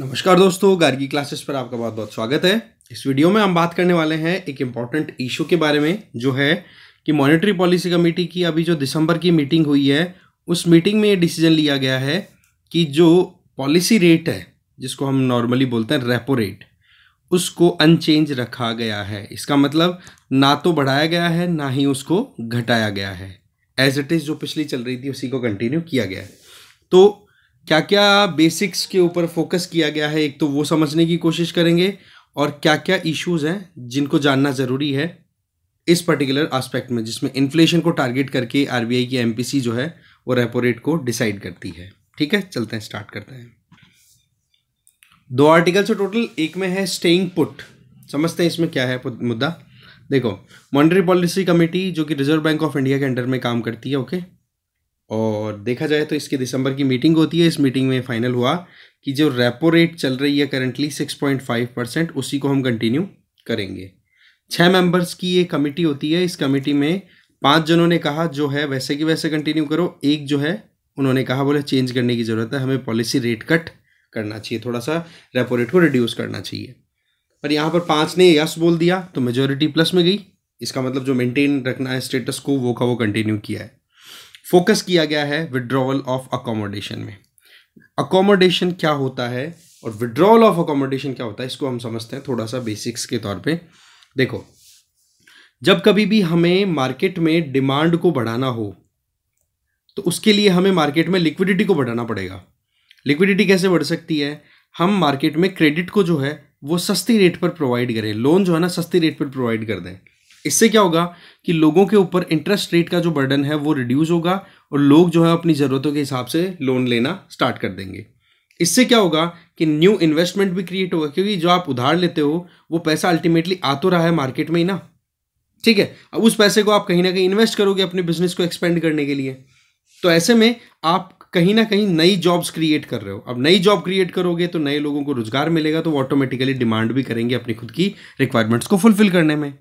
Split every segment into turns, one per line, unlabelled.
नमस्कार दोस्तों गार्गी क्लासेस पर आपका बहुत बहुत स्वागत है इस वीडियो में हम बात करने वाले हैं एक इम्पॉर्टेंट इशू के बारे में जो है कि मॉनेटरी पॉलिसी कमेटी की अभी जो दिसंबर की मीटिंग हुई है उस मीटिंग में ये डिसीजन लिया गया है कि जो पॉलिसी रेट है जिसको हम नॉर्मली बोलते हैं रेपो रेट उसको अनचेंज रखा गया है इसका मतलब ना तो बढ़ाया गया है ना ही उसको घटाया गया है एज इट इज़ जो पिछली चल रही थी उसी को कंटिन्यू किया गया है तो क्या क्या बेसिक्स के ऊपर फोकस किया गया है एक तो वो समझने की कोशिश करेंगे और क्या क्या इश्यूज हैं जिनको जानना ज़रूरी है इस पर्टिकुलर एस्पेक्ट में जिसमें इन्फ्लेशन को टारगेट करके आरबीआई की एमपीसी जो है वो रेपो रेट को डिसाइड करती है ठीक है चलते हैं स्टार्ट करते हैं दो आर्टिकल से टोटल एक में है स्टेइंग पुट समझते हैं इसमें क्या है मुद्दा देखो मॉनिटरी पॉलिसी कमेटी जो कि रिजर्व बैंक ऑफ इंडिया के अंडर में काम करती है ओके okay? और देखा जाए तो इसके दिसंबर की मीटिंग होती है इस मीटिंग में फाइनल हुआ कि जो रेपो रेट चल रही है currently six point five percent उसी को हम कंटिन्यू करेंगे छः मेंबर्स की ये कमेटी होती है इस कमेटी में पांच जनों ने कहा जो है वैसे कि वैसे कंटिन्यू करो एक जो है उन्होंने कहा बोले चेंज करने की ज़रूरत है हमें पॉलिसी रेट कट करना चाहिए थोड़ा सा रेपो रेट को रिड्यूस करना चाहिए पर यहाँ पर पाँच ने यस बोल दिया तो मेजोरिटी प्लस में गई इसका मतलब जो मेंटेन रखना है स्टेटस को वो का वो कंटिन्यू किया है फोकस किया गया है विड्रॉवल ऑफ अकोमोडेशन में अकोमोडेशन क्या होता है और विड्रॉवल ऑफ अकोमोडेशन क्या होता है इसको हम समझते हैं थोड़ा सा बेसिक्स के तौर पे देखो जब कभी भी हमें मार्केट में डिमांड को बढ़ाना हो तो उसके लिए हमें मार्केट में लिक्विडिटी को बढ़ाना पड़ेगा लिक्विडिटी कैसे बढ़ सकती है हम मार्केट में क्रेडिट को जो है वो सस्ती रेट पर प्रोवाइड करें लोन जो है ना सस्ती रेट पर प्रोवाइड कर दें इससे क्या होगा कि लोगों के ऊपर इंटरेस्ट रेट का जो बर्डन है वो रिड्यूस होगा और लोग जो है अपनी ज़रूरतों के हिसाब से लोन लेना स्टार्ट कर देंगे इससे क्या होगा कि न्यू इन्वेस्टमेंट भी क्रिएट होगा क्योंकि जो आप उधार लेते हो वो पैसा अल्टीमेटली आ तो रहा है मार्केट में ही ना ठीक है अब उस पैसे को आप कहीं ना कहीं इन्वेस्ट करोगे अपने बिजनेस को एक्सपेंड करने के लिए तो ऐसे में आप कहीं ना कहीं नई जॉब्स क्रिएट कर रहे हो अब नई जॉब क्रिएट करोगे तो नए लोगों को रोजगार मिलेगा तो वो ऑटोमेटिकली डिमांड भी करेंगे अपनी खुद की रिक्वायरमेंट्स को फुलफिल करने में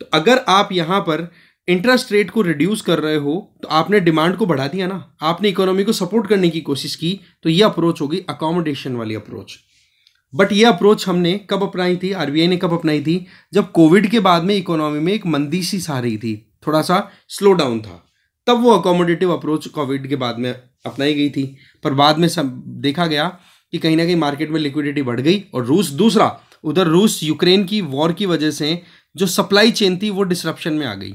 तो अगर आप यहाँ पर इंटरेस्ट रेट को रिड्यूस कर रहे हो तो आपने डिमांड को बढ़ा दिया ना आपने इकोनॉमी को सपोर्ट करने की कोशिश की तो ये अप्रोच होगी अकोमोडेशन वाली अप्रोच बट ये अप्रोच हमने कब अपनाई थी आरबीआई ने कब अपनाई थी जब कोविड के बाद में इकोनॉमी में एक मंदी सी सा रही थी थोड़ा सा स्लो डाउन था तब वो अकोमोडेटिव अप्रोच कोविड के बाद में अपनाई गई थी पर बाद में सब देखा गया कि कहीं ना कहीं मार्केट में लिक्विडिटी बढ़ गई और रूस दूसरा उधर रूस यूक्रेन की वॉर की वजह से जो सप्लाई चेन थी वो डिसरप्शन में आ गई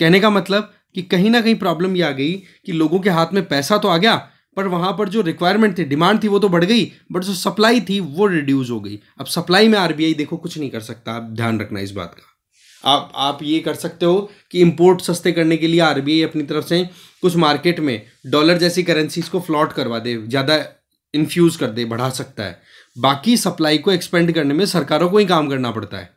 कहने का मतलब कि कहीं ना कहीं प्रॉब्लम ये आ गई कि लोगों के हाथ में पैसा तो आ गया पर वहाँ पर जो रिक्वायरमेंट थी डिमांड थी वो तो बढ़ गई बट जो सप्लाई थी वो रिड्यूस हो गई अब सप्लाई में आरबीआई देखो कुछ नहीं कर सकता आप ध्यान रखना इस बात का आप आप ये कर सकते हो कि इम्पोर्ट सस्ते करने के लिए आर अपनी तरफ से कुछ मार्केट में डॉलर जैसी करेंसीज को फ्लॉट करवा दे ज़्यादा इन्फ्यूज़ कर दे बढ़ा सकता है बाकी सप्लाई को एक्सपेंड करने में सरकारों को ही काम करना पड़ता है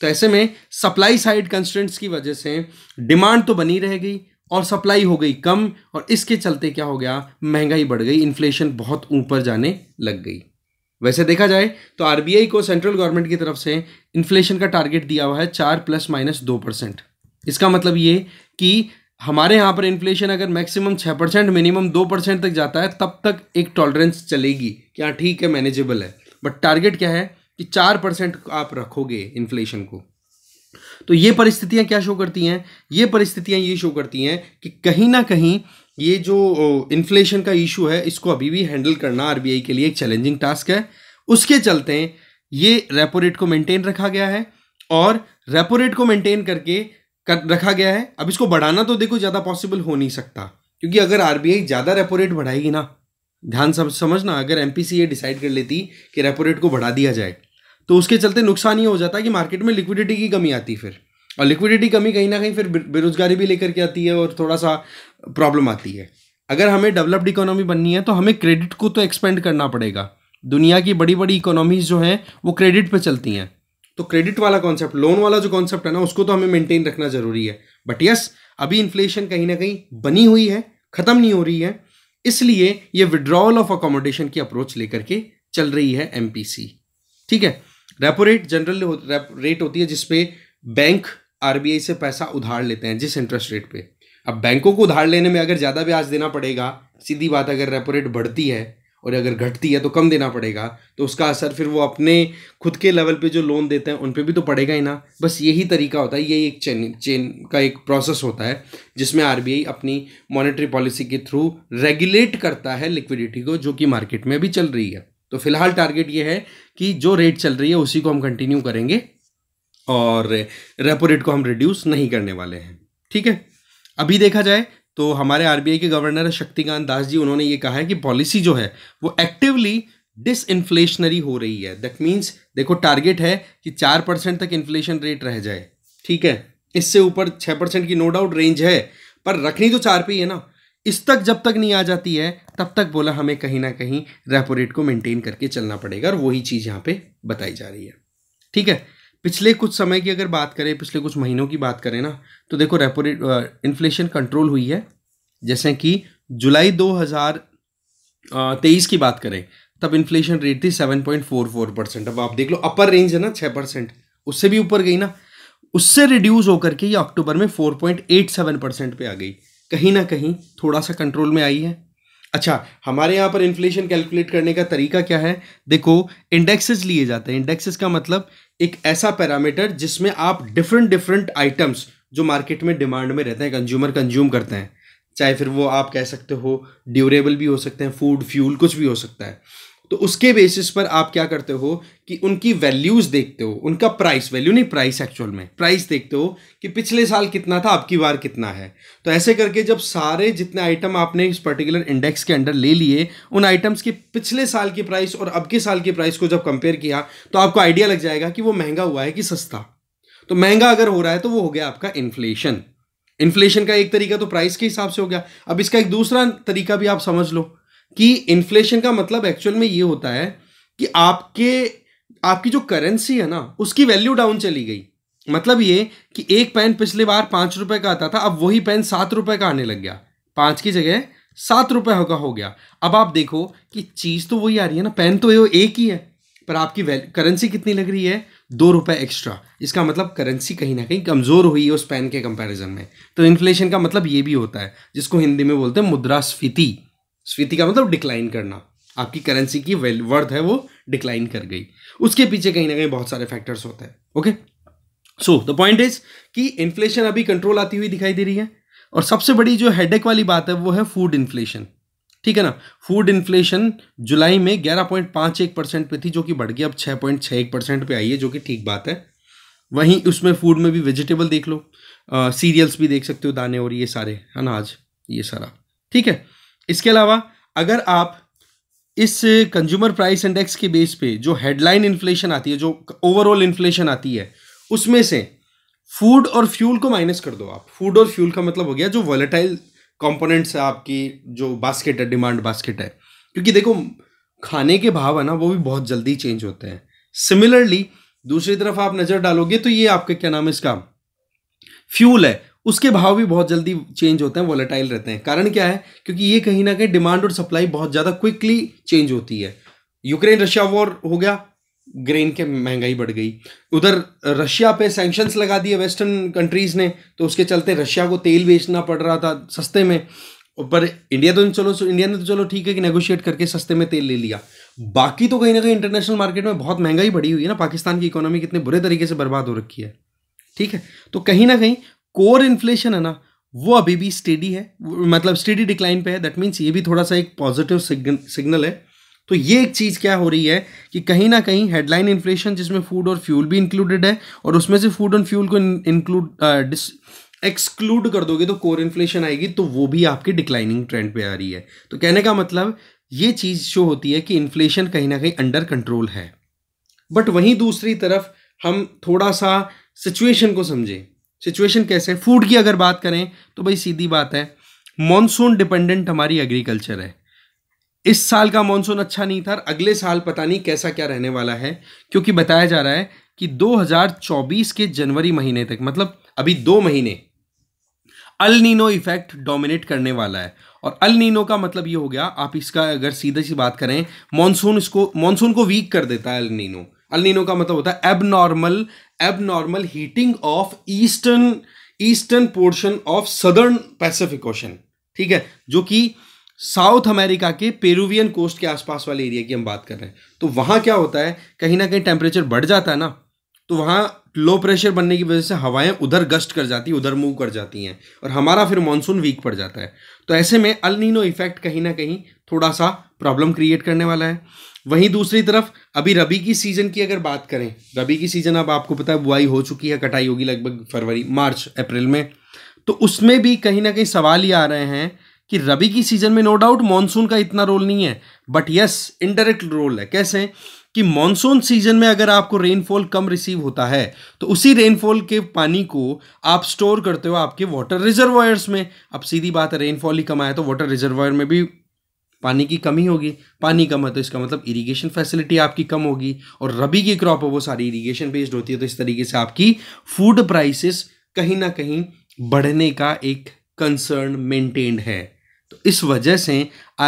तो ऐसे में सप्लाई साइड कंस्टेंट्स की वजह से डिमांड तो बनी रह गई और सप्लाई हो गई कम और इसके चलते क्या हो गया महंगाई बढ़ गई इन्फ्लेशन बहुत ऊपर जाने लग गई वैसे देखा जाए तो आरबीआई को सेंट्रल गवर्नमेंट की तरफ से इन्फ्लेशन का टारगेट दिया हुआ है चार प्लस माइनस दो परसेंट इसका मतलब ये कि हमारे यहाँ पर इन्फ्लेशन अगर मैक्सिमम छः परसेंट मिनिमम दो परसेंट तक जाता है तब तक एक टॉलरेंस चलेगी कि हाँ ठीक है मैनेजेबल है बट टारगेट क्या है कि चार परसेंट आप रखोगे इन्फ्लेशन को तो ये परिस्थितियां क्या शो करती हैं ये परिस्थितियां ये शो करती हैं कि कहीं ना कहीं ये जो इन्फ्लेशन का इशू है इसको अभी भी हैंडल करना आर के लिए एक चैलेंजिंग टास्क है उसके चलते ये रेपो रेट को मेंटेन रखा गया है और रेपो रेट को मेंटेन करके कर रखा गया है अब इसको बढ़ाना तो देखो ज़्यादा पॉसिबल हो नहीं सकता क्योंकि अगर आर ज़्यादा रेपो रेट बढ़ाएगी ना ध्यान समझना अगर एम ये डिसाइड कर लेती कि रेपो रेट को बढ़ा दिया जाए तो उसके चलते नुकसान ही हो जाता है कि मार्केट में लिक्विडिटी की कमी आती फिर और लिक्विडिटी कमी कहीं ना कहीं फिर बेरोजगारी भी लेकर के आती है और थोड़ा सा प्रॉब्लम आती है अगर हमें डेवलप्ड इकोनॉमी बननी है तो हमें क्रेडिट को तो एक्सपेंड करना पड़ेगा दुनिया की बड़ी बड़ी इकोनॉमीज जो हैं वो क्रेडिट पे चलती हैं तो क्रेडिट वाला कॉन्सेप्ट लोन वाला जो कॉन्सेप्ट है ना उसको तो हमें मेंटेन रखना जरूरी है बट यस अभी इन्फ्लेशन कहीं ना कहीं बनी हुई है ख़त्म नहीं हो रही है इसलिए ये विड्रॉवल ऑफ अकोमोडेशन की अप्रोच लेकर के चल रही है एम ठीक है रेपो रेट जनरल रेट होती है जिसपे बैंक आरबीआई से पैसा उधार लेते हैं जिस इंटरेस्ट रेट पे अब बैंकों को उधार लेने में अगर ज़्यादा ब्याज देना पड़ेगा सीधी बात अगर रेपो रेट बढ़ती है और अगर घटती है तो कम देना पड़ेगा तो उसका असर फिर वो अपने खुद के लेवल पे जो लोन देते हैं उन पे भी तो पड़ेगा ही ना बस यही तरीका होता है यही एक चेन चेन का एक प्रोसेस होता है जिसमें आरबीआई अपनी मॉनेटरी पॉलिसी के थ्रू रेगुलेट करता है लिक्विडिटी को जो कि मार्केट में भी चल रही है तो फिलहाल टारगेट ये है कि जो रेट चल रही है उसी को हम कंटिन्यू करेंगे और रेपो रेट को हम रिड्यूस नहीं करने वाले हैं ठीक है अभी देखा जाए तो हमारे आरबीआई के गवर्नर शक्तिकांत दास जी उन्होंने ये कहा है कि पॉलिसी जो है वो एक्टिवली डिस इन्फ्लेशनरी हो रही है दैट मीन्स देखो टारगेट है कि चार परसेंट तक इन्फ्लेशन रेट रह जाए ठीक है इससे ऊपर छः परसेंट की नो डाउट रेंज है पर रखनी तो चार पे ही है ना इस तक जब तक नहीं आ जाती है तब तक बोला हमें कहीं ना कहीं रेपो रेट को मेंटेन करके चलना पड़ेगा और वही चीज़ यहाँ पे बताई जा रही है ठीक है पिछले कुछ समय की अगर बात करें पिछले कुछ महीनों की बात करें ना तो देखो रेपो रेट इन्फ्लेशन कंट्रोल हुई है जैसे कि जुलाई 2023 की बात करें तब इन्फ्लेशन रेट थी 7.44 परसेंट अब आप देख लो अपर रेंज है ना छः परसेंट उससे भी ऊपर गई ना उससे रिड्यूस होकर के ये अक्टूबर में 4.87 परसेंट पे आ गई कहीं ना कहीं थोड़ा सा कंट्रोल में आई है अच्छा हमारे यहाँ पर इन्फ्लेशन कैलकुलेट करने का तरीका क्या है देखो इंडेक्सेस लिए जाते हैं इंडेक्सेस का मतलब एक ऐसा पैरामीटर जिसमें आप डिफरेंट डिफरेंट आइटम्स जो मार्केट में डिमांड में रहते हैं कंज्यूमर कंज्यूम करते हैं चाहे फिर वो आप कह सकते हो ड्यूरेबल भी हो सकते हैं फूड फ्यूल कुछ भी हो सकता है तो उसके बेसिस पर आप क्या करते हो कि उनकी वैल्यूज़ देखते हो उनका प्राइस वैल्यू नहीं प्राइस एक्चुअल में प्राइस देखते हो कि पिछले साल कितना था आपकी बार कितना है तो ऐसे करके जब सारे जितने आइटम आपने इस पर्टिकुलर इंडेक्स के अंडर ले लिए उन आइटम्स की पिछले साल की प्राइस और अब के साल की प्राइस को जब कंपेयर किया तो आपको आइडिया लग जाएगा कि वो महंगा हुआ है कि सस्ता तो महंगा अगर हो रहा है तो वो हो गया आपका इन्फ्लेशन इन्फ्लेशन का एक तरीका तो प्राइस के हिसाब से हो गया अब इसका एक दूसरा तरीका भी आप समझ लो कि इन्फ्लेशन का मतलब एक्चुअल में ये होता है कि आपके आपकी जो करेंसी है ना उसकी वैल्यू डाउन चली गई मतलब ये कि एक पेन पिछले बार पाँच रुपये का आता था अब वही पेन सात रुपए का आने लग गया पाँच की जगह सात रुपये का हो गया अब आप देखो कि चीज़ तो वही आ रही है ना पेन तो ये एक ही है पर आपकी करेंसी कितनी लग रही है दो रुपये एक्स्ट्रा इसका मतलब करेंसी कहीं ना कहीं कमज़ोर हुई है उस पेन के कंपैरिजन में तो इन्फ्लेशन का मतलब ये भी होता है जिसको हिंदी में बोलते हैं मुद्रास्फीति स्फीति का मतलब डिक्लाइन करना आपकी करेंसी की वर्थ है वो डिक्लाइन कर गई उसके पीछे कहीं ना कहीं बहुत सारे फैक्टर्स होते हैं okay so the point is कि इन्फ्लेशन अभी कंट्रोल आती हुई दिखाई दे रही है और सबसे बड़ी जो हेडेक वाली बात है वो है फूड इन्फ्लेशन ठीक है ना फूड इन्फ्लेशन जुलाई में ग्यारह पॉइंट पाँच एक परसेंट पे थी जो कि बढ़ गई अब छः पॉइंट छः एक परसेंट पे आई है जो कि ठीक बात है वहीं उसमें फूड में भी वेजिटेबल देख लो सीरियल्स भी देख सकते हो दाने और ये सारे अनाज आज ये सारा ठीक है इसके अलावा अगर आप इस कंज्यूमर प्राइस इंडेक्स के बेस पे जो हेडलाइन इन्फ्लेशन आती है जो ओवरऑल इन्फ्लेशन आती है उसमें से फूड और फ्यूल को माइनस कर दो आप फूड और फ्यूल का मतलब हो गया जो वॉलेटाइल कंपोनेंट्स है आपकी जो बास्केट है डिमांड बास्केट है क्योंकि देखो खाने के भाव है ना वो भी बहुत जल्दी चेंज होते हैं सिमिलरली दूसरी तरफ आप नज़र डालोगे तो ये आपका क्या नाम है इसका फ्यूल है उसके भाव भी बहुत जल्दी चेंज होते हैं वॉलेटाइल रहते हैं कारण क्या है क्योंकि ये कहीं ना कहीं डिमांड और सप्लाई बहुत ज़्यादा क्विकली चेंज होती है यूक्रेन रशिया वॉर हो गया ग्रेन के महंगाई बढ़ गई उधर रशिया पे सैंक्शंस लगा दिए वेस्टर्न कंट्रीज़ ने तो उसके चलते रशिया को तेल बेचना पड़ रहा था सस्ते में पर इंडिया तो चलो इंडिया ने तो चलो ठीक है कि नेगोशिएट करके सस्ते में तेल ले लिया बाकी तो कहीं ना कहीं इंटरनेशनल मार्केट में बहुत महंगाई बढ़ी हुई है ना पाकिस्तान की इकोनॉमी कितने बुरे तरीके से बर्बाद हो रखी है ठीक है तो कहीं ना कहीं कोर इन्फ्लेशन है ना वो अभी भी स्टेडी है मतलब स्टेडी डिक्लाइन पे है दैट मीन्स ये भी थोड़ा सा एक पॉजिटिव सिग्नल है तो ये एक चीज़ क्या हो रही है कि कहीं ना कहीं हेडलाइन इन्फ्लेशन जिसमें फूड और फ्यूल भी इंक्लूडेड है और उसमें से फूड और फ्यूल को इंक्लूड एक्सक्लूड कर दोगे तो कोर इन्फ्लेशन आएगी तो वो भी आपकी डिक्लाइनिंग ट्रेंड पे आ रही है तो कहने का मतलब ये चीज़ शो होती है कि इन्फ्लेशन कहीं ना कहीं अंडर कंट्रोल है बट वहीं दूसरी तरफ हम थोड़ा सा सिचुएशन को समझें सिचुएशन कैसे है फूड की अगर बात करें तो भाई सीधी बात है मॉनसून डिपेंडेंट हमारी एग्रीकल्चर है इस साल का मॉनसून अच्छा नहीं था अगले साल पता नहीं कैसा क्या रहने वाला है क्योंकि बताया जा रहा है कि 2024 के जनवरी महीने तक मतलब अभी दो महीने अल नीनो इफेक्ट डोमिनेट करने वाला है और अल नीनो का मतलब ये हो गया आप इसका अगर सीधे सी बात करें मॉनसून इसको मॉनसून को वीक कर देता है अल नीनो अलनीनो का मतलब होता है abnormal abnormal heating of eastern eastern portion of southern Pacific ocean ठीक है जो कि साउथ अमेरिका के पेरुवियन कोस्ट के आसपास वाले एरिया की हम बात कर रहे हैं तो वहां क्या होता है कहीं ना कहीं टेम्परेचर बढ़ जाता है ना तो वहां लो प्रेशर बनने की वजह से हवाएं उधर गश्त कर जाती हैं उधर मूव कर जाती हैं और हमारा फिर मानसून वीक पड़ जाता है तो ऐसे में अलनीनो इफेक्ट कहीं ना कहीं थोड़ा सा प्रॉब्लम क्रिएट करने वाला है वहीं दूसरी तरफ अभी रबी की सीज़न की अगर बात करें रबी की सीज़न अब आपको पता है बुआई हो चुकी है कटाई होगी लगभग फरवरी मार्च अप्रैल में तो उसमें भी कहीं ना कहीं सवाल ये आ रहे हैं कि रबी की सीज़न में नो डाउट मानसून का इतना रोल नहीं है बट यस इनडायरेक्ट रोल है कैसे कि मानसून सीजन में अगर आपको रेनफॉल कम रिसीव होता है तो उसी रेनफॉल के पानी को आप स्टोर करते हो आपके वाटर रिजर्वायर्स में अब सीधी बात है रेनफॉल ही कम आया तो वाटर रिजर्वायर में भी पानी की कमी होगी पानी कम है तो इसका मतलब इरिगेशन फैसिलिटी आपकी कम होगी और रबी की क्रॉप है वो सारी इरिगेशन बेस्ड होती है तो इस तरीके से आपकी फूड प्राइसेस कहीं ना कहीं बढ़ने का एक कंसर्न मेंटेन्ड है तो इस वजह से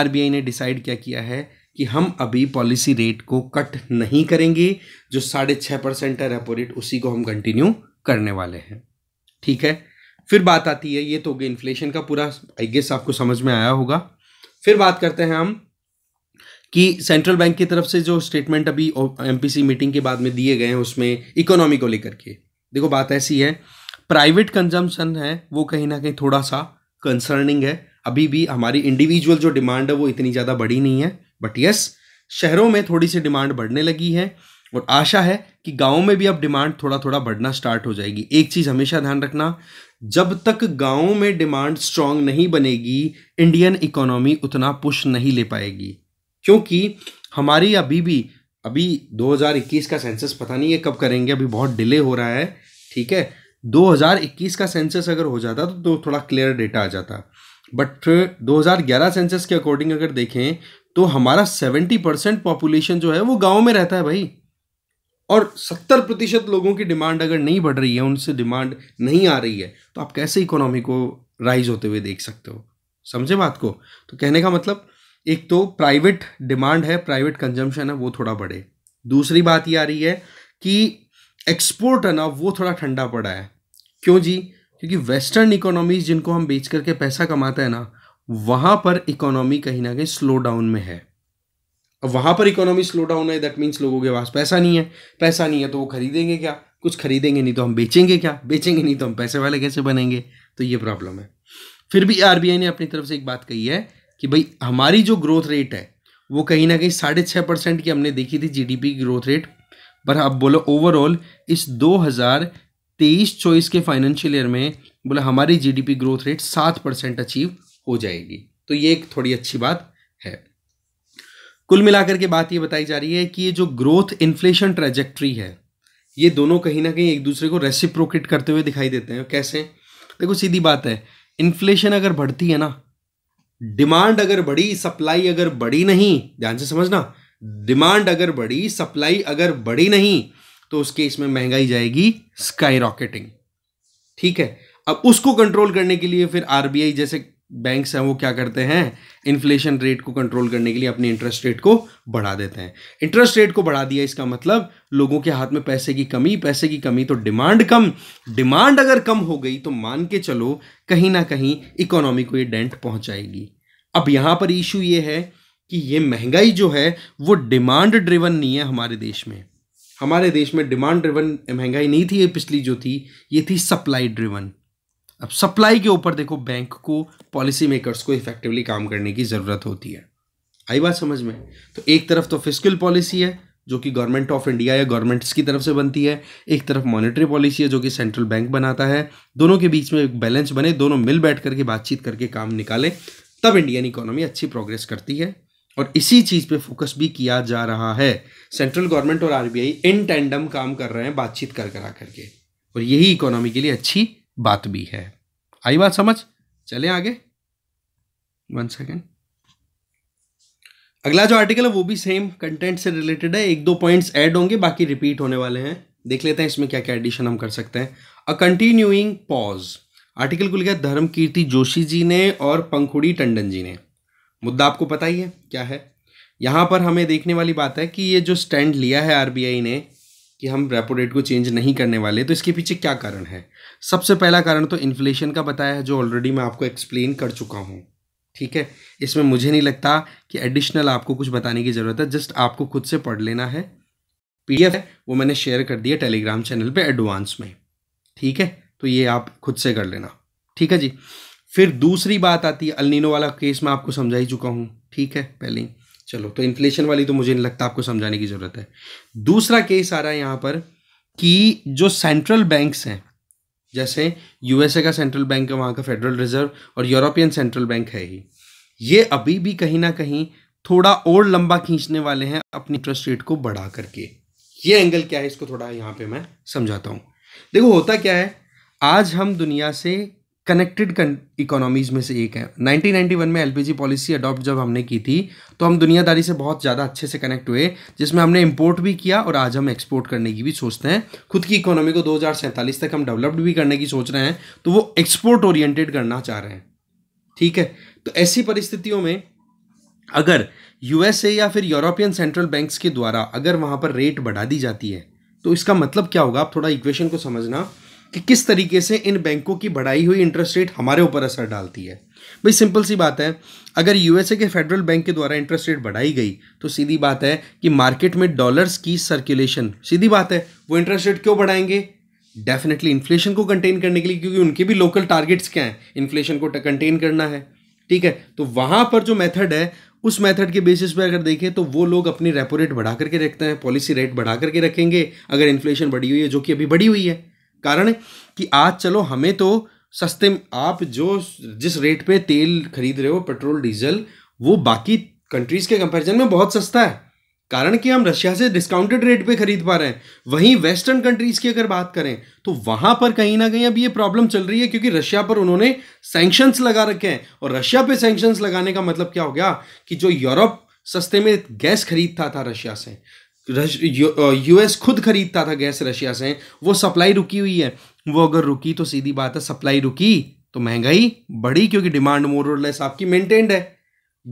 आरबीआई ने डिसाइड क्या किया है कि हम अभी पॉलिसी रेट को कट नहीं करेंगे जो साढ़े छः परसेंट है रेपो रेट उसी को हम कंटिन्यू करने वाले हैं ठीक है फिर बात आती है ये तो हो इन्फ्लेशन का पूरा आई गेस आपको समझ में आया होगा फिर बात करते हैं हम कि सेंट्रल बैंक की तरफ से जो स्टेटमेंट अभी एमपीसी मीटिंग के बाद में दिए गए हैं उसमें इकोनॉमी को लेकर के देखो बात ऐसी है प्राइवेट कंजम्पशन है वो कहीं ना कहीं थोड़ा सा कंसर्निंग है अभी भी हमारी इंडिविजुअल जो डिमांड है वो इतनी ज़्यादा बढ़ी नहीं है बट यस शहरों में थोड़ी सी डिमांड बढ़ने लगी है और आशा है कि गाँव में भी अब डिमांड थोड़ा थोड़ा बढ़ना स्टार्ट हो जाएगी एक चीज़ हमेशा ध्यान रखना जब तक गांवों में डिमांड स्ट्रांग नहीं बनेगी इंडियन इकोनॉमी उतना पुश नहीं ले पाएगी क्योंकि हमारी अभी भी अभी 2021 का सेंसस पता नहीं है कब करेंगे अभी बहुत डिले हो रहा है ठीक है 2021 का सेंसस अगर हो जाता तो, तो थोड़ा क्लियर डेटा आ जाता बट 2011 सेंसस के अकॉर्डिंग अगर देखें तो हमारा 70 परसेंट पॉपुलेशन जो है वो गांव में रहता है भाई और सत्तर प्रतिशत लोगों की डिमांड अगर नहीं बढ़ रही है उनसे डिमांड नहीं आ रही है तो आप कैसे इकोनॉमी को राइज होते हुए देख सकते हो समझे बात को तो कहने का मतलब एक तो प्राइवेट डिमांड है प्राइवेट कंजम्पशन है वो थोड़ा बढ़े दूसरी बात ये आ रही है कि एक्सपोर्ट है ना वो थोड़ा ठंडा पड़ा है क्यों जी क्योंकि वेस्टर्न इकोनॉमीज जिनको हम बेच करके पैसा कमाते हैं ना वहाँ पर इकोनॉमी कहीं ना कहीं स्लो डाउन में है अब वहाँ पर इकोनॉमी स्लो डाउन है दैट मीन्स लोगों के पास पैसा नहीं है पैसा नहीं है तो वो खरीदेंगे क्या कुछ खरीदेंगे नहीं तो हम बेचेंगे क्या बेचेंगे नहीं तो हम पैसे वाले कैसे बनेंगे तो ये प्रॉब्लम है फिर भी आर ने अपनी तरफ से एक बात कही है कि भाई हमारी जो ग्रोथ रेट है वो कहीं ना कहीं साढ़े छः परसेंट की हमने देखी थी जीडीपी की ग्रोथ रेट पर आप बोलो ओवरऑल इस दो हज़ार तेईस चौबीस के फाइनेंशियल ईयर में बोला हमारी जीडीपी ग्रोथ रेट सात परसेंट अचीव हो जाएगी तो ये एक थोड़ी अच्छी बात है कुल मिलाकर के बात ये बताई जा रही है कि ये जो ग्रोथ इन्फ्लेशन ट्रेजेक्ट्री है ये दोनों कहीं ना कहीं एक दूसरे को रेसिप्रोकेट करते हुए दिखाई देते हैं कैसे देखो सीधी बात है इन्फ्लेशन अगर बढ़ती है ना डिमांड अगर बढ़ी सप्लाई अगर बढ़ी नहीं ध्यान से समझना डिमांड अगर बढ़ी सप्लाई अगर बढ़ी नहीं तो उस केस में महंगाई जाएगी स्काई रॉकेटिंग ठीक है अब उसको कंट्रोल करने के लिए फिर आरबीआई जैसे बैंक्स हैं वो क्या करते हैं इन्फ्लेशन रेट को कंट्रोल करने के लिए अपनी इंटरेस्ट रेट को बढ़ा देते हैं इंटरेस्ट रेट को बढ़ा दिया इसका मतलब लोगों के हाथ में पैसे की कमी पैसे की कमी तो डिमांड कम डिमांड अगर कम हो गई तो मान के चलो कहीं ना कहीं इकोनॉमी को ये डेंट पहुंचाएगी अब यहां पर इशू ये है कि ये महंगाई जो है वो डिमांड ड्रिवन नहीं है हमारे देश में हमारे देश में डिमांड ड्रिवन महंगाई नहीं थी ये पिछली जो थी ये थी सप्लाई ड्रिवन अब सप्लाई के ऊपर देखो बैंक को पॉलिसी मेकर्स को इफेक्टिवली काम करने की ज़रूरत होती है आई बात समझ में तो एक तरफ तो फिजिकल पॉलिसी है जो कि गवर्नमेंट ऑफ इंडिया या गवर्नमेंट्स की तरफ से बनती है एक तरफ मॉनेटरी पॉलिसी है जो कि सेंट्रल बैंक बनाता है दोनों के बीच में एक बैलेंस बने दोनों मिल बैठ करके बातचीत करके काम निकालें तब इंडियन इकोनॉमी अच्छी प्रोग्रेस करती है और इसी चीज़ पे फोकस भी किया जा रहा है सेंट्रल गवर्नमेंट और आरबीआई इन टैंडम काम कर रहे हैं बातचीत कर करा करके और यही इकोनॉमी के लिए अच्छी बात भी है आई बात समझ चले आगे वन सेकेंड अगला जो आर्टिकल है वो भी सेम कंटेंट से रिलेटेड है एक दो पॉइंट्स ऐड होंगे बाकी रिपीट होने वाले हैं देख लेते हैं इसमें क्या क्या एडिशन हम कर सकते हैं अ कंटिन्यूइंग पॉज आर्टिकल को लिखा धर्म कीर्ति जोशी जी ने और पंखुड़ी टंडन जी ने मुद्दा आपको पता ही है क्या है यहाँ पर हमें देखने वाली बात है कि ये जो स्टैंड लिया है आरबीआई ने कि हम रेपो रेट को चेंज नहीं करने वाले तो इसके पीछे क्या कारण है सबसे पहला कारण तो इन्फ्लेशन का बताया है जो ऑलरेडी मैं आपको एक्सप्लेन कर चुका हूँ ठीक है इसमें मुझे नहीं लगता कि एडिशनल आपको कुछ बताने की ज़रूरत है जस्ट आपको खुद से पढ़ लेना है पी है वो मैंने शेयर कर दिया टेलीग्राम चैनल पर एडवांस में ठीक है तो ये आप खुद से कर लेना ठीक है जी फिर दूसरी बात आती है अलनीनो वाला केस मैं आपको समझा ही चुका हूँ ठीक है पहले ही चलो तो इन्फ्लेशन वाली तो मुझे नहीं लगता आपको समझाने की ज़रूरत है दूसरा केस आ रहा है यहाँ पर कि जो सेंट्रल बैंक्स हैं जैसे यूएसए का सेंट्रल बैंक है वहाँ का फेडरल रिजर्व और यूरोपियन सेंट्रल बैंक है ही ये अभी भी कहीं ना कहीं थोड़ा और लंबा खींचने वाले हैं अपनी इंटरेस्ट रेट को बढ़ा करके ये एंगल क्या है इसको थोड़ा यहाँ पे मैं समझाता हूँ देखो होता क्या है आज हम दुनिया से कनेक्टेड इकोनॉमीज़ में से एक है 1991 में एलपीजी पॉलिसी अडॉप्ट जब हमने की थी तो हम दुनियादारी से बहुत ज़्यादा अच्छे से कनेक्ट हुए जिसमें हमने इंपोर्ट भी किया और आज हम एक्सपोर्ट करने की भी सोचते हैं खुद की इकोनॉमी को दो तक हम डेवलप्ड भी करने की सोच रहे हैं तो वो एक्सपोर्ट ओरिएंटेड करना चाह रहे हैं ठीक है तो ऐसी परिस्थितियों में अगर यूएसए या फिर यूरोपियन सेंट्रल बैंक्स के द्वारा अगर वहाँ पर रेट बढ़ा दी जाती है तो इसका मतलब क्या होगा आप थोड़ा इक्वेशन को समझना कि किस तरीके से इन बैंकों की बढ़ाई हुई इंटरेस्ट रेट हमारे ऊपर असर डालती है भाई सिंपल सी बात है अगर यूएसए के फेडरल बैंक के द्वारा इंटरेस्ट रेट बढ़ाई गई तो सीधी बात है कि मार्केट में डॉलर्स की सर्कुलेशन सीधी बात है वो इंटरेस्ट रेट क्यों बढ़ाएंगे डेफिनेटली इन्फ्लेशन को कंटेन करने के लिए क्योंकि उनके भी लोकल टारगेट्स क्या हैं इन्फ्लेशन को कंटेन करना है ठीक है तो वहाँ पर जो मेथड है उस मेथड के बेसिस पर अगर देखें तो वो लोग अपनी रेपो रेट बढ़ा करके रखते हैं पॉलिसी रेट बढ़ा करके रखेंगे अगर इन्फ्लेशन बढ़ी हुई है जो कि अभी बढ़ी हुई है कारण कि आज चलो हमें तो सस्ते आप जो जिस रेट पे तेल खरीद रहे हो पेट्रोल डीजल वो बाकी कंट्रीज़ के कंपैरिजन में बहुत सस्ता है कारण कि हम रशिया से डिस्काउंटेड रेट पे खरीद पा रहे हैं वहीं वेस्टर्न कंट्रीज़ की अगर बात करें तो वहाँ पर कहीं ना कहीं अब ये प्रॉब्लम चल रही है क्योंकि रशिया पर उन्होंने सैंक्शंस लगा रखे हैं और रशिया पे सैंक्शंस लगाने का मतलब क्या हो गया कि जो यूरोप सस्ते में गैस खरीदता था, था रशिया से यूएस खुद खरीदता था गैस रशिया से वो सप्लाई रुकी हुई है वो अगर रुकी तो सीधी बात है सप्लाई रुकी तो महंगाई बढ़ी क्योंकि डिमांड मोरलेस आपकी मेंटेन्ड है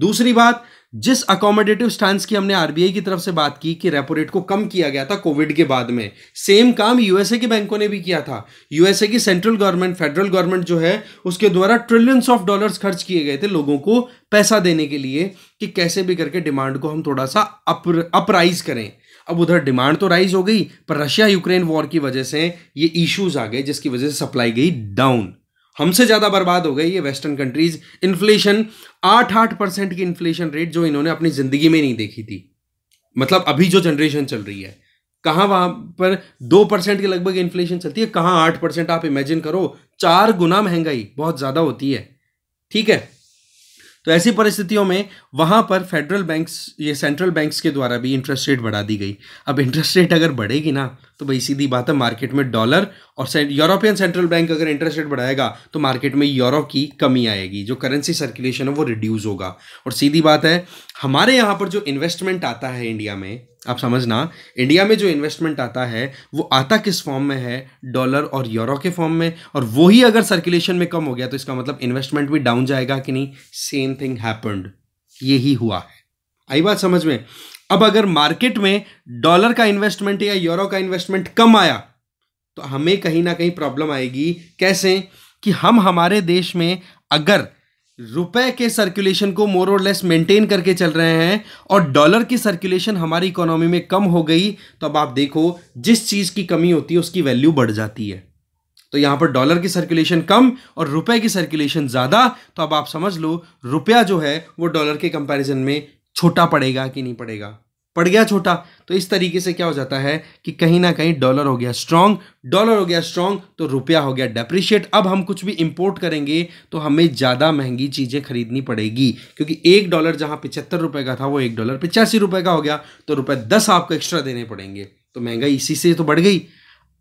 दूसरी बात जिस अकोमोडेटिव स्टांस की हमने आरबीआई की तरफ से बात की कि रेपो रेट को कम किया गया था कोविड के बाद में सेम काम यूएसए के बैंकों ने भी किया था यूएसए की सेंट्रल गवर्नमेंट फेडरल गवर्नमेंट जो है उसके द्वारा ट्रिलियंस ऑफ डॉलर्स खर्च किए गए थे लोगों को पैसा देने के लिए कि कैसे भी करके डिमांड को हम थोड़ा सा अप अपराइज करें अब उधर डिमांड तो राइज हो गई पर रशिया यूक्रेन वॉर की वजह से ये इश्यूज आ गए जिसकी वजह से सप्लाई गई डाउन हमसे ज़्यादा बर्बाद हो गई ये वेस्टर्न कंट्रीज इन्फ्लेशन आठ आठ परसेंट की इन्फ्लेशन रेट जो इन्होंने अपनी ज़िंदगी में नहीं देखी थी मतलब अभी जो जनरेशन चल रही है कहाँ वहां पर दो परसेंट के लगभग इन्फ्लेशन चलती है कहाँ आठ परसेंट आप इमेजिन करो चार गुना महंगाई बहुत ज़्यादा होती है ठीक है तो ऐसी परिस्थितियों में वहाँ पर फेडरल बैंक्स ये सेंट्रल बैंक्स के द्वारा भी इंटरेस्ट रेट बढ़ा दी गई अब इंटरेस्ट रेट अगर बढ़ेगी ना तो भाई सीधी बात है मार्केट में डॉलर और यूरोपियन सेंट्रल बैंक अगर इंटरेस्ट रेट बढ़ाएगा तो मार्केट में यूरो की कमी आएगी जो करेंसी सर्कुलेशन है वो रिड्यूज़ होगा और सीधी बात है हमारे यहाँ पर जो इन्वेस्टमेंट आता है इंडिया में आप समझना इंडिया में जो इन्वेस्टमेंट आता है वो आता किस फॉर्म में है डॉलर और यूरो के फॉर्म में और वही अगर सर्कुलेशन में कम हो गया तो इसका मतलब इन्वेस्टमेंट भी डाउन जाएगा कि नहीं सेम थिंग हैपन्ड यही हुआ है आई बात समझ में अब अगर मार्केट में डॉलर का इन्वेस्टमेंट या यूरो का इन्वेस्टमेंट कम आया तो हमें कहीं ना कहीं प्रॉब्लम आएगी कैसे कि हम हमारे देश में अगर रुपए के सर्कुलेशन को मोर और लेस मेंटेन करके चल रहे हैं और डॉलर की सर्कुलेशन हमारी इकोनॉमी में कम हो गई तो अब आप देखो जिस चीज़ की कमी होती है उसकी वैल्यू बढ़ जाती है तो यहाँ पर डॉलर की सर्कुलेशन कम और रुपए की सर्कुलेशन ज़्यादा तो अब आप समझ लो रुपया जो है वो डॉलर के कंपैरिजन में छोटा पड़ेगा कि नहीं पड़ेगा पड़ गया छोटा तो इस तरीके से क्या हो जाता है कि कहीं ना कहीं डॉलर हो गया स्ट्रांग डॉलर हो गया स्ट्रांग तो रुपया हो गया डेप्रिशिएट अब हम कुछ भी इंपोर्ट करेंगे तो हमें ज़्यादा महंगी चीज़ें खरीदनी पड़ेगी क्योंकि एक डॉलर जहाँ पिचहत्तर रुपये का था वो एक डॉलर पिचासी रुपये का हो गया तो रुपये दस आपको एक्स्ट्रा देने पड़ेंगे तो महंगाई इसी से तो बढ़ गई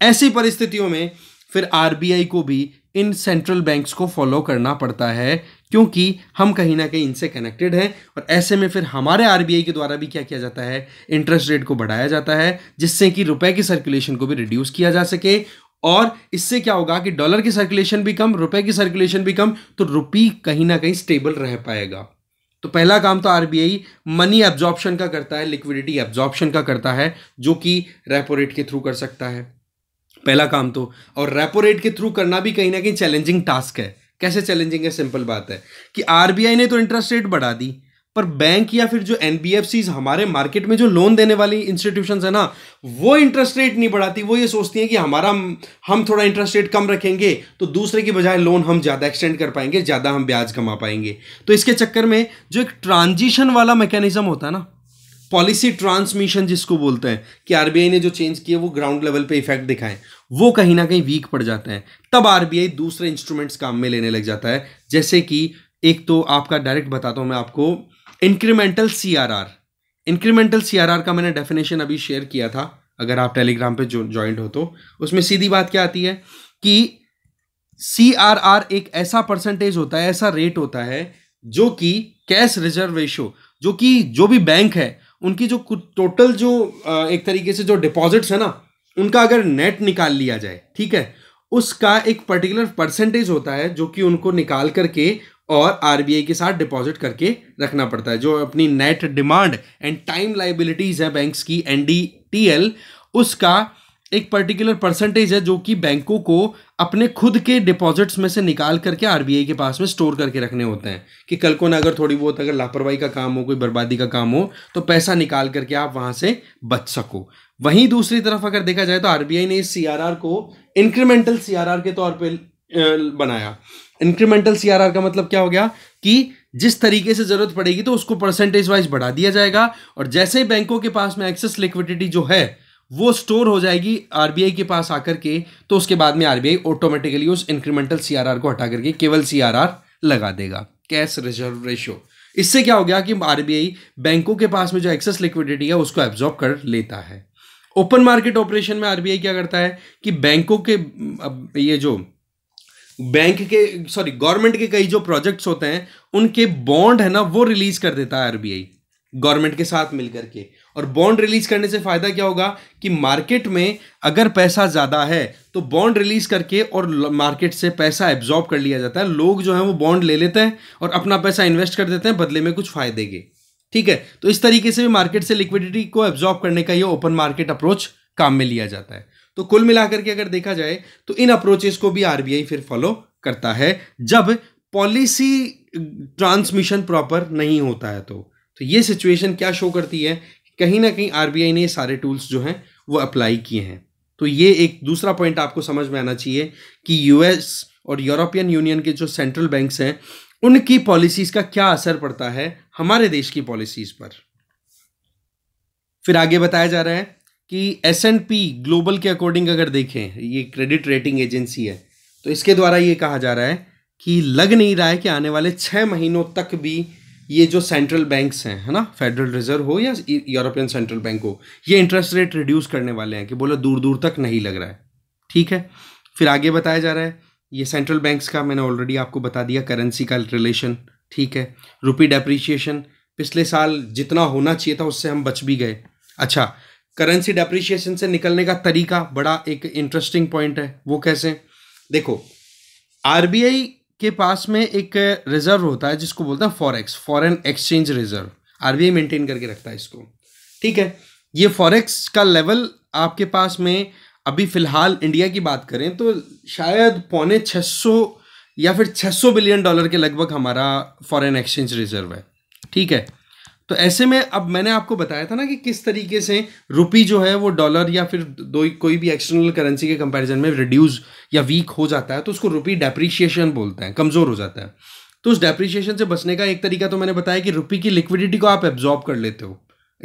ऐसी परिस्थितियों में फिर आर को भी इन सेंट्रल बैंक्स को फॉलो करना पड़ता है क्योंकि हम कहीं ना कहीं इनसे कनेक्टेड हैं और ऐसे में फिर हमारे आरबीआई के द्वारा भी क्या किया जाता है इंटरेस्ट रेट को बढ़ाया जाता है जिससे कि रुपए की सर्कुलेशन को भी रिड्यूस किया जा सके और इससे क्या होगा कि डॉलर की सर्कुलेशन भी कम रुपए की सर्कुलेशन भी कम तो रुपी कहीं ना कहीं स्टेबल रह पाएगा तो पहला काम तो आरबीआई मनी एब्जॉर्प्शन का करता है लिक्विडिटी एब्जॉर्प्शन का करता है जो कि रेपो रेट के थ्रू कर सकता है पहला काम तो और रेपो रेट के थ्रू करना भी कहीं ना कहीं चैलेंजिंग टास्क है कैसे चैलेंजिंग है सिंपल बात है कि आरबीआई ने तो इंटरेस्ट रेट बढ़ा दी पर बैंक या फिर जो एन हमारे मार्केट में जो लोन देने वाली इंस्टीट्यूशन है ना वो इंटरेस्ट रेट नहीं बढ़ाती वो ये सोचती हैं कि हमारा हम थोड़ा इंटरेस्ट रेट कम रखेंगे तो दूसरे की बजाय लोन हम ज़्यादा एक्सटेंड कर पाएंगे ज़्यादा हम ब्याज कमा पाएंगे तो इसके चक्कर में जो एक ट्रांजिशन वाला मैकेनिज्म होता है ना पॉलिसी ट्रांसमिशन जिसको बोलते हैं कि आरबीआई ने जो चेंज किया वो ग्राउंड लेवल पे इफेक्ट दिखाएं वो कहीं ना कहीं वीक पड़ जाते हैं तब आरबीआई दूसरे इंस्ट्रूमेंट्स काम में लेने लग जाता है जैसे कि एक तो आपका डायरेक्ट बताता हूं मैं आपको इंक्रीमेंटल सी इंक्रीमेंटल सी का मैंने डेफिनेशन अभी शेयर किया था अगर आप टेलीग्राम पर जो ज्वाइंट हो तो उसमें सीधी बात क्या आती है कि सी एक ऐसा परसेंटेज होता है ऐसा रेट होता है जो कि कैश रिजर्व रेशो जो कि जो भी बैंक है उनकी जो टोटल जो एक तरीके से जो डिपॉजिट्स है ना उनका अगर नेट निकाल लिया जाए ठीक है उसका एक पर्टिकुलर परसेंटेज होता है जो कि उनको निकाल करके और आर के साथ डिपॉजिट करके रखना पड़ता है जो अपनी net demand and time liabilities है बैंक्स की एन उसका एक पर्टिकुलर परसेंटेज है जो कि बैंकों को अपने खुद के डिपॉजिट्स में से निकाल करके आरबीआई के पास में स्टोर करके रखने होते हैं कि कल को ना अगर थोड़ी बहुत अगर लापरवाही का काम हो कोई बर्बादी का काम हो तो पैसा निकाल करके आप वहां से बच सको वहीं दूसरी तरफ अगर देखा जाए तो आरबीआई ने इस सीआरआर को इंक्रीमेंटल सीआरआर के तौर पर बनाया इंक्रीमेंटल सीआरआर का मतलब क्या हो गया कि जिस तरीके से जरूरत पड़ेगी तो उसको परसेंटेज वाइज बढ़ा दिया जाएगा और जैसे ही बैंकों के पास में एक्सेस लिक्विडिटी जो है वो स्टोर हो जाएगी आरबीआई के पास आकर के तो उसके बाद में आरबीआई ऑटोमेटिकली उस इंक्रीमेंटल सीआरआर को हटा करके केवल सीआरआर लगा देगा कैश रिजर्व रेशियो इससे क्या हो गया कि आरबीआई बैंकों के पास में जो एक्सेस लिक्विडिटी है उसको एब्जॉर्ब कर लेता है ओपन मार्केट ऑपरेशन में आरबीआई क्या करता है कि बैंकों के ये जो बैंक के सॉरी गवर्नमेंट के कई जो प्रोजेक्ट्स होते हैं उनके बॉन्ड है ना वो रिलीज कर देता है आरबीआई गवर्नमेंट के साथ मिलकर के और बॉन्ड रिलीज करने से फायदा क्या होगा कि मार्केट में अगर पैसा ज़्यादा है तो बॉन्ड रिलीज करके और मार्केट से पैसा एब्जॉर्ब कर लिया जाता है लोग जो है वो बॉन्ड ले लेते हैं और अपना पैसा इन्वेस्ट कर देते हैं बदले में कुछ फायदे के ठीक है तो इस तरीके से भी मार्केट से लिक्विडिटी को एब्जॉर्ब करने का ये ओपन मार्केट अप्रोच काम में लिया जाता है तो कुल मिलाकर के अगर देखा जाए तो इन अप्रोचेस को भी आरबीआई फिर फॉलो करता है जब पॉलिसी ट्रांसमिशन प्रॉपर नहीं होता है तो तो ये सिचुएशन क्या शो करती है कहीं ना कहीं आरबीआई ने ये सारे टूल्स जो हैं वो अप्लाई किए हैं तो ये एक दूसरा पॉइंट आपको समझ में आना चाहिए कि यूएस और यूरोपियन यूनियन के जो सेंट्रल बैंक्स हैं उनकी पॉलिसीज का क्या असर पड़ता है हमारे देश की पॉलिसीज पर फिर आगे बताया जा रहा है कि एस एंड पी ग्लोबल के अकॉर्डिंग अगर देखें ये क्रेडिट रेटिंग एजेंसी है तो इसके द्वारा ये कहा जा रहा है कि लग नहीं रहा है कि आने वाले छः महीनों तक भी ये जो सेंट्रल बैंक्स हैं है ना फेडरल रिजर्व हो या यूरोपियन सेंट्रल बैंक हो ये इंटरेस्ट रेट रिड्यूस करने वाले हैं कि बोलो दूर दूर तक नहीं लग रहा है ठीक है फिर आगे बताया जा रहा है ये सेंट्रल बैंक्स का मैंने ऑलरेडी आपको बता दिया करेंसी का रिलेशन ठीक है रुपी डेप्रिशिएशन पिछले साल जितना होना चाहिए था उससे हम बच भी गए अच्छा करेंसी डेप्रिशिएशन से निकलने का तरीका बड़ा एक इंटरेस्टिंग पॉइंट है वो कैसे देखो आरबीआई के पास में एक रिजर्व होता है जिसको बोलता है forex foreign exchange reserve RBI maintain करके रखता है इसको ठीक है ये फॉरेक्स का लेवल आपके पास में अभी फिलहाल इंडिया की बात करें तो शायद पौने 600 या फिर 600 बिलियन डॉलर के लगभग हमारा फॉरेन एक्सचेंज रिजर्व है ठीक है तो ऐसे में अब मैंने आपको बताया था ना कि किस तरीके से रुपी जो है वो डॉलर या फिर दो कोई भी एक्सटर्नल करेंसी के कंपैरिजन में रिड्यूस या वीक हो जाता है तो उसको रुपी डेप्रिशिएशन बोलते हैं कमज़ोर हो जाता है तो उस डेप्रिशिएशन से बचने का एक तरीका तो मैंने बताया कि रुपी की लिक्विडिटी को आप एब्जॉर्ब कर लेते हो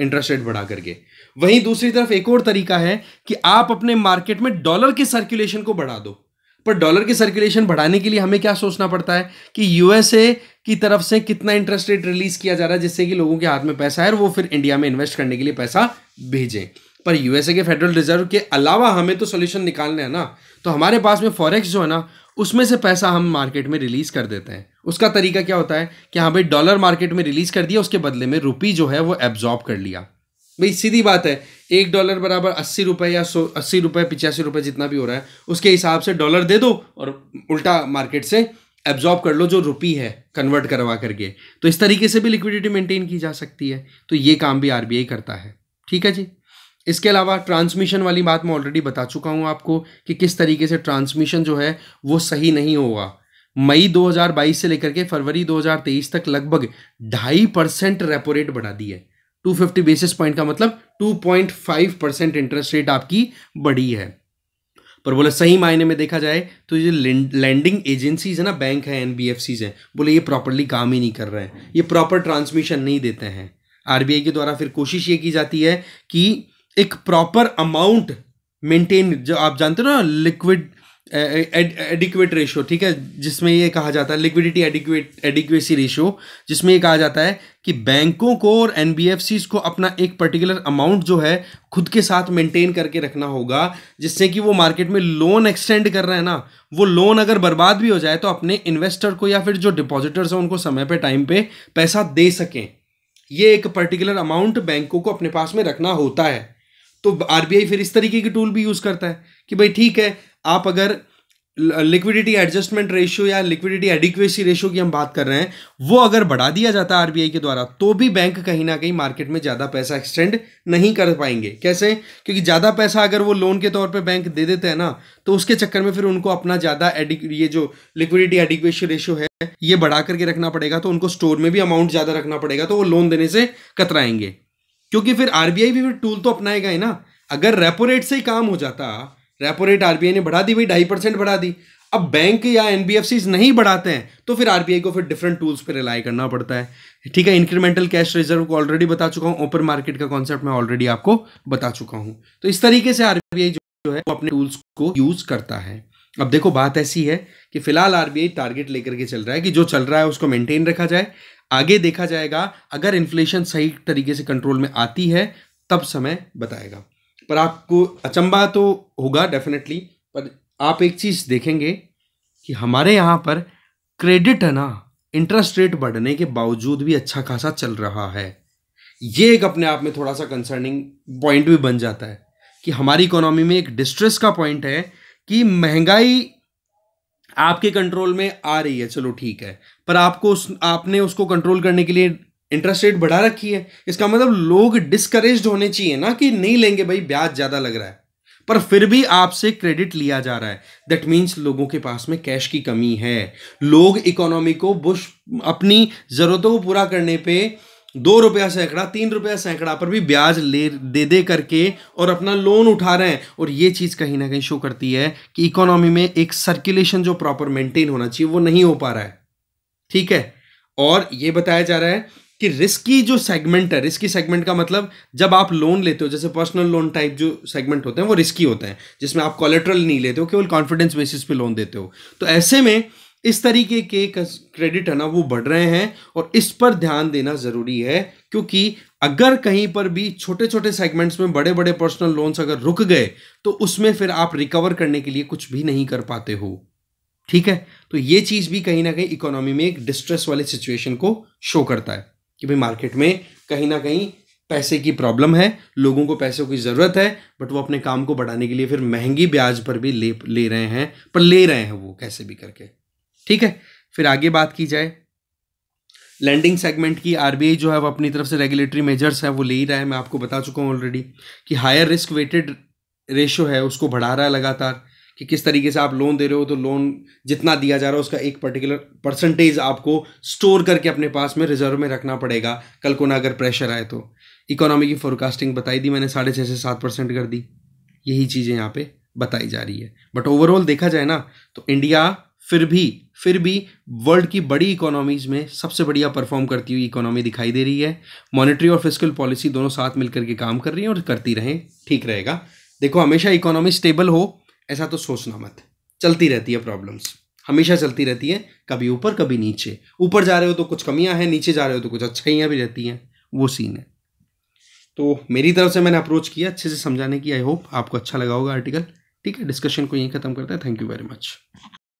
इंटरेस्ट रेट बढ़ा करके वहीं दूसरी तरफ एक और तरीका है कि आप अपने मार्केट में डॉलर के सर्कुलेशन को बढ़ा दो पर डॉलर के सर्कुलेशन बढ़ाने के लिए हमें क्या सोचना पड़ता है कि यूएसए की तरफ से कितना इंटरेस्ट रेट रिलीज किया जा रहा है जिससे कि लोगों के हाथ में पैसा है और वो फिर इंडिया में इन्वेस्ट करने के लिए पैसा भेजें पर यूएसए के फेडरल रिजर्व के अलावा हमें तो सोल्यूशन निकालना है ना तो हमारे पास में फॉरेक्स जो है ना उसमें से पैसा हम मार्केट में रिलीज़ कर देते हैं उसका तरीका क्या होता है कि हाँ भाई डॉलर मार्केट में रिलीज़ कर दिया उसके बदले में रुपी जो है वो एब्जॉर्ब कर लिया भाई सीधी बात है एक डॉलर बराबर अस्सी रुपये या सौ अस्सी रुपये पिचासी रुपये जितना भी हो रहा है उसके हिसाब से डॉलर दे दो और उल्टा मार्केट से एब्जॉर्ब कर लो जो रुपी है कन्वर्ट करवा करके तो इस तरीके से भी लिक्विडिटी मेंटेन की जा सकती है तो ये काम भी आरबीआई करता है ठीक है जी इसके अलावा ट्रांसमिशन वाली बात मैं ऑलरेडी बता चुका हूँ आपको कि किस तरीके से ट्रांसमिशन जो है वो सही नहीं होगा मई 2022 से लेकर के फरवरी 2023 तक लगभग ढाई परसेंट रेपो रेट बढ़ा दी है 250 बेसिस पॉइंट का मतलब 2.5 परसेंट इंटरेस्ट रेट आपकी बढ़ी है और बोला सही मायने में देखा जाए तो ये लैंडिंग एजेंसीज है ना बैंक है एन हैं बोले ये प्रॉपरली काम ही नहीं कर रहे हैं ये प्रॉपर ट्रांसमिशन नहीं देते हैं आरबीआई के द्वारा फिर कोशिश ये की जाती है कि एक प्रॉपर अमाउंट मेंटेन जो आप जानते हो ना लिक्विड एडिक्वेट रेशियो ठीक है जिसमें ये कहा जाता है लिक्विडिटी एडिक्वेट एडिक्वेसी रेशियो जिसमें ये कहा जाता है कि बैंकों को और एन को अपना एक पर्टिकुलर अमाउंट जो है खुद के साथ मेंटेन करके रखना होगा जिससे कि वो मार्केट में लोन एक्सटेंड कर रहे हैं ना वो लोन अगर बर्बाद भी हो जाए तो अपने इन्वेस्टर को या फिर जो डिपॉजिटर्स हैं उनको समय पर टाइम पे पैसा दे सकें ये एक पर्टिकुलर अमाउंट बैंकों को अपने पास में रखना होता है तो आरबीआई फिर इस तरीके की टूल भी यूज़ करता है कि भाई ठीक है आप अगर लिक्विडिटी एडजस्टमेंट रेशियो या लिक्विडिटी एडिक्वेसी रेशियो की हम बात कर रहे हैं वो अगर बढ़ा दिया जाता है आरबीआई के द्वारा तो भी बैंक कहीं ना कहीं मार्केट में ज़्यादा पैसा एक्सटेंड नहीं कर पाएंगे कैसे क्योंकि ज़्यादा पैसा अगर वो लोन के तौर पे बैंक दे देते हैं ना तो उसके चक्कर में फिर उनको अपना ज़्यादा ये जो लिक्विडिटी एडिक्वेसी रेशियो है ये बढ़ा करके रखना पड़ेगा तो उनको स्टोर में भी अमाउंट ज़्यादा रखना पड़ेगा तो वो लोन देने से कतराएंगे क्योंकि फिर आरबीआई भी फिर टूल तो अपनाएगा ही ना अगर रेपो रेट से ही काम हो जाता रेपो रेट आरबीआई ने बढ़ा दी भाई ढाई परसेंट बढ़ा दी अब बैंक या एन नहीं बढ़ाते हैं तो फिर आरबीआई को फिर डिफरेंट टूल्स पर रिलाई करना पड़ता है ठीक है इंक्रीमेंटल कैश रिजर्व को ऑलरेडी बता चुका हूँ ओपन मार्केट का कॉन्सेप्ट मैं ऑलरेडी आपको बता चुका हूँ तो इस तरीके से आरबीआई जो है वो अपने टूल्स को यूज करता है अब देखो बात ऐसी है कि फिलहाल आरबीआई टारगेट लेकर के चल रहा है कि जो चल रहा है उसको मेंटेन रखा जाए आगे देखा जाएगा अगर इन्फ्लेशन सही तरीके से कंट्रोल में आती है तब समय बताएगा पर आपको अचंबा तो होगा डेफिनेटली पर आप एक चीज़ देखेंगे कि हमारे यहाँ पर क्रेडिट है ना इंटरेस्ट रेट बढ़ने के बावजूद भी अच्छा खासा चल रहा है ये एक अपने आप में थोड़ा सा कंसर्निंग पॉइंट भी बन जाता है कि हमारी इकोनॉमी में एक डिस्ट्रेस का पॉइंट है कि महंगाई आपके कंट्रोल में आ रही है चलो ठीक है पर आपको उस आपने उसको कंट्रोल करने के लिए इंटरेस्ट रेट बढ़ा रखी है इसका मतलब लोग डिस्करेज होने चाहिए ना कि नहीं लेंगे भाई ब्याज ज़्यादा लग रहा है पर फिर भी आपसे क्रेडिट लिया जा रहा है दैट मीन्स लोगों के पास में कैश की कमी है लोग इकोनॉमी को बुश अपनी ज़रूरतों को पूरा करने पे दो रुपया सैकड़ा तीन रुपया सैकड़ा पर भी ब्याज ले दे दे करके और अपना लोन उठा रहे हैं और ये चीज़ कहीं ना कहीं शो करती है कि इकोनॉमी में एक सर्कुलेशन जो प्रॉपर मेंटेन होना चाहिए वो नहीं हो पा रहा है ठीक है और ये बताया जा रहा है कि रिस्की जो सेगमेंट है रिस्की सेगमेंट का मतलब जब आप लोन लेते हो जैसे पर्सनल लोन टाइप जो सेगमेंट होते हैं वो रिस्की होते हैं जिसमें आप कॉलेट्रल नहीं लेते हो केवल कॉन्फिडेंस बेसिस पे लोन देते हो तो ऐसे में इस तरीके के क्रेडिट है ना वो बढ़ रहे हैं और इस पर ध्यान देना ज़रूरी है क्योंकि अगर कहीं पर भी छोटे छोटे सेगमेंट्स में बड़े बड़े पर्सनल लोन्स अगर रुक गए तो उसमें फिर आप रिकवर करने के लिए कुछ भी नहीं कर पाते हो ठीक है तो ये चीज़ भी कहीं ना कहीं इकोनॉमी में एक डिस्ट्रेस वाली सिचुएशन को शो करता है कि भाई मार्केट में कहीं ना कहीं पैसे की प्रॉब्लम है लोगों को पैसों की ज़रूरत है बट वो अपने काम को बढ़ाने के लिए फिर महंगी ब्याज पर भी ले ले रहे हैं पर ले रहे हैं वो कैसे भी करके ठीक है फिर आगे बात की जाए लैंडिंग सेगमेंट की आरबीआई जो है वो अपनी तरफ से रेगुलेटरी मेजर्स है वो ले ही रहा है मैं आपको बता चुका हूँ ऑलरेडी कि हायर रिस्क वेटेड रेशो है उसको बढ़ा रहा है लगातार कि किस तरीके से आप लोन दे रहे हो तो लोन जितना दिया जा रहा है उसका एक पर्टिकुलर परसेंटेज आपको स्टोर करके अपने पास में रिजर्व में रखना पड़ेगा कल को ना अगर प्रेशर आए तो इकोनॉमी की फोरकास्टिंग बताई दी मैंने साढ़े छः से सात परसेंट कर दी यही चीज़ें यहाँ पे बताई जा रही है बट ओवरऑल देखा जाए ना तो इंडिया फिर भी फिर भी वर्ल्ड की बड़ी इकोनॉमीज में सबसे बढ़िया परफॉर्म करती हुई इकोनॉमी दिखाई दे रही है मॉनेटरी और फिजिकल पॉलिसी दोनों साथ मिलकर के काम कर रही है और करती रहें ठीक रहेगा देखो हमेशा इकोनॉमी स्टेबल हो ऐसा तो सोचना मत चलती रहती है प्रॉब्लम्स हमेशा चलती रहती है कभी ऊपर कभी नीचे ऊपर जा रहे हो तो कुछ कमियां हैं नीचे जा रहे हो तो कुछ अच्छाइयाँ भी रहती हैं वो सीन है तो मेरी तरफ से मैंने अप्रोच किया अच्छे से समझाने की आई होप आपको अच्छा लगा होगा आर्टिकल ठीक है डिस्कशन को यहीं ख़त्म करते हैं थैंक यू वेरी मच